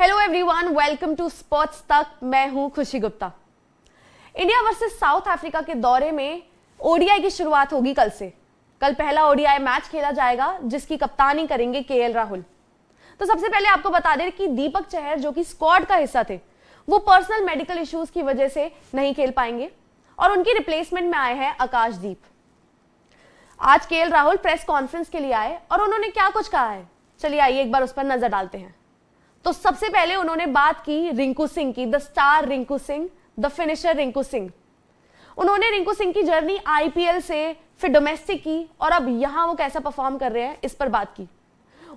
hello everyone welcome to sports Tak मैं हूं Khushi Gupta India versus South Africa के दौरे में ओडीआई की शुरुआत होगी कल से कल पहला ओडीआई मैच खेला जाएगा जिसकी कप्तानी करेंगे के राहुल तो सबसे पहले आपको बता दें कि दीपक चहर जो कि स्क्वाड का हिस्सा थे वो पर्सनल मेडिकल इश्यूज की वजह से नहीं खेल पाएंगे और उनकी रिप्लेसमेंट में आए हैं आकाशदीप आज के राहुल प्रेस कॉन्फ्रेंस के लिए आए और उन्होंने क्या कुछ कहा है चलिए आइए एक बार उस पर नजर डालते हैं तो सबसे पहले उन्होंने बात की रिंकू सिंह की the star Rinku Singh the finisher Rinku Singh उन्होंने रिंकू सिंह की जर्नी आईपीएल से फिर डोमेस्टिक की और अब यहां वो कैसा परफॉर्म कर रहे हैं इस पर बात की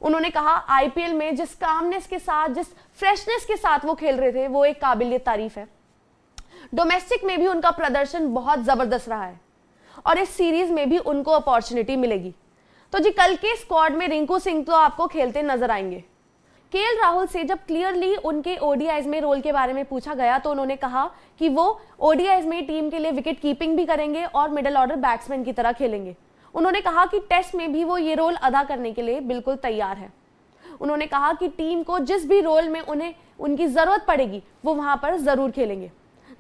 उन्होंने कहा आईपीएल में जिस कामनेस के साथ जिस फ्रेशनेस के साथ वो खेल रहे थे वो एक काबिलियत तारीफ है डोमेस्टिक में भी उनका प्रदर्शन बहुत ज़बरदस्त रहा है और इस सीरीज में भी उनको अपॉर्चुनिटी मिलेगी तो जी कल के स्क्वाड में रिंकू सिंह तो आपको खेलते नजर आएंगे के राहुल से जब क्लियरली उनके ओडीआईज में रोल के बारे में पूछा गया तो उन्होंने कहा कि वो ओडीआईज में टीम के लिए विकेट कीपिंग भी करेंगे और मिडल ऑर्डर बैट्समैन की तरह खेलेंगे उन्होंने कहा कि टेस्ट में भी वो ये रोल अदा करने के लिए बिल्कुल तैयार है उन्होंने कहा कि टीम को जिस भी रोल में उन्हें उनकी ज़रूरत पड़ेगी वो वहां पर ज़रूर खेलेंगे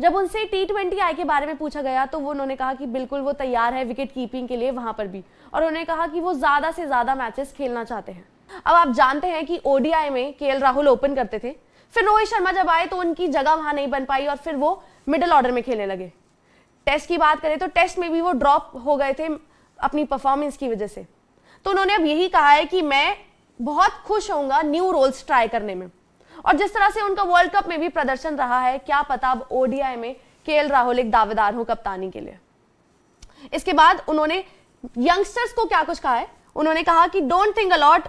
जब उनसे टी ट्वेंटी आई के बारे में पूछा गया तो वो उन्होंने कहा कि बिल्कुल वो तैयार है विकेट कीपिंग के लिए वहां पर भी और उन्होंने कहा कि वो ज़्यादा से ज़्यादा मैचेस खेलना चाहते हैं अब आप जानते हैं कि ओडीआई में के राहुल ओपन करते थे फिर रोहित शर्मा जब आए तो उनकी जगह वहां नहीं बन पाई और फिर वो मिडिल ऑर्डर में खेलने लगे टेस्ट की बात करें तो टेस्ट में भी वो ड्रॉप हो गए थे अपनी परफॉर्मेंस की वजह से तो उन्होंने अब यही कहा है कि मैं बहुत खुश होऊंगा न्यू रोल्स ट्राई करने में और जिस तरह से उनका वर्ल्ड कप में भी प्रदर्शन रहा है क्या पता अब ओडीआई में के राहुल एक दावेदार हो कप्तानी के लिए इसके बाद उन्होंने यंगस्टर्स को क्या कुछ कहा है उन्होंने कहा कि don't think a lot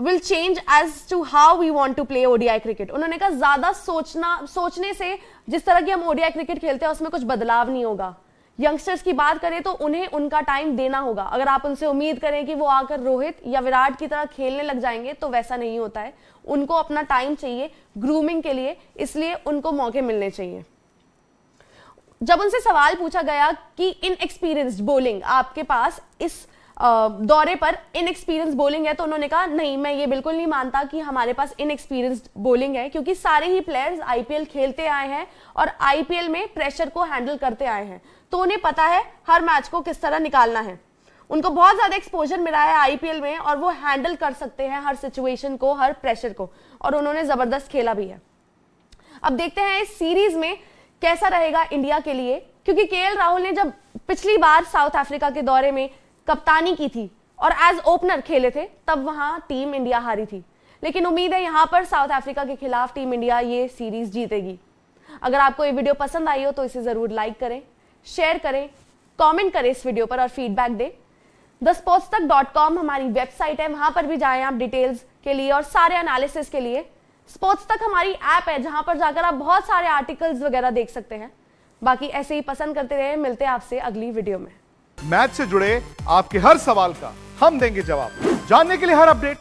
will change as to how we want to play ODI cricket उन्होंने कहा ज्यादा सोचना सोचने से जिस तरह की हम ओडीआई क्रिकेट खेलते हैं उसमें कुछ बदलाव नहीं होगा यंगस्टर्स की बात करें तो उन्हें उनका टाइम देना होगा अगर आप उनसे उम्मीद करें कि वो आकर रोहित या विराट की तरह खेलने लग जाएंगे तो वैसा नहीं होता है उनको अपना टाइम चाहिए ग्रूमिंग के लिए इसलिए उनको मौके मिलने चाहिए जब उनसे सवाल पूछा गया कि इन एक्सपीरियंस बोलिंग आपके पास इस दौरे पर इनएक्सपीरियंस बोलिंग है तो उन्होंने कहा नहीं मैं ये बिल्कुल नहीं मानता कि हमारे पास इनएक्सपीरियंस बोलिंग है क्योंकि सारे ही प्लेयर्स आईपीएल खेलते आए हैं और आईपीएल में प्रेशर को हैंडल करते आए हैं तो उन्हें पता है हर मैच को किस तरह निकालना है उनको बहुत ज्यादा एक्सपोजर मिला है आईपीएल में और वो हैंडल कर सकते हैं हर सिचुएशन को हर प्रेशर को और उन्होंने जबरदस्त खेला भी है अब देखते हैं इस सीरीज में कैसा रहेगा इंडिया के लिए क्योंकि के राहुल ने जब पिछली बार साउथ अफ्रीका के दौरे में कप्तानी की थी और एज ओपनर खेले थे तब वहां टीम इंडिया हारी थी लेकिन उम्मीद है यहां पर साउथ अफ्रीका के खिलाफ टीम इंडिया ये सीरीज जीतेगी अगर आपको ये वीडियो पसंद आई हो तो इसे ज़रूर लाइक करें शेयर करें कमेंट करें इस वीडियो पर और फीडबैक दें the sports Tak dot com हमारी वेबसाइट है वहां पर भी जाए आप डिटेल्स के लिए और सारे एनालिसिस के लिए स्पोर्ट्स तक हमारी ऐप है जहां पर जाकर आप बहुत सारे आर्टिकल्स वगैरह देख सकते हैं बाकी ऐसे ही पसंद करते रहे मिलते हैं आपसे अगली वीडियो में मैच से जुड़े आपके हर सवाल का हम देंगे जवाब जानने के लिए हर update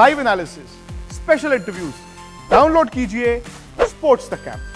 live analysis special interviews download कीजिए स्पोर्ट्स द कैंप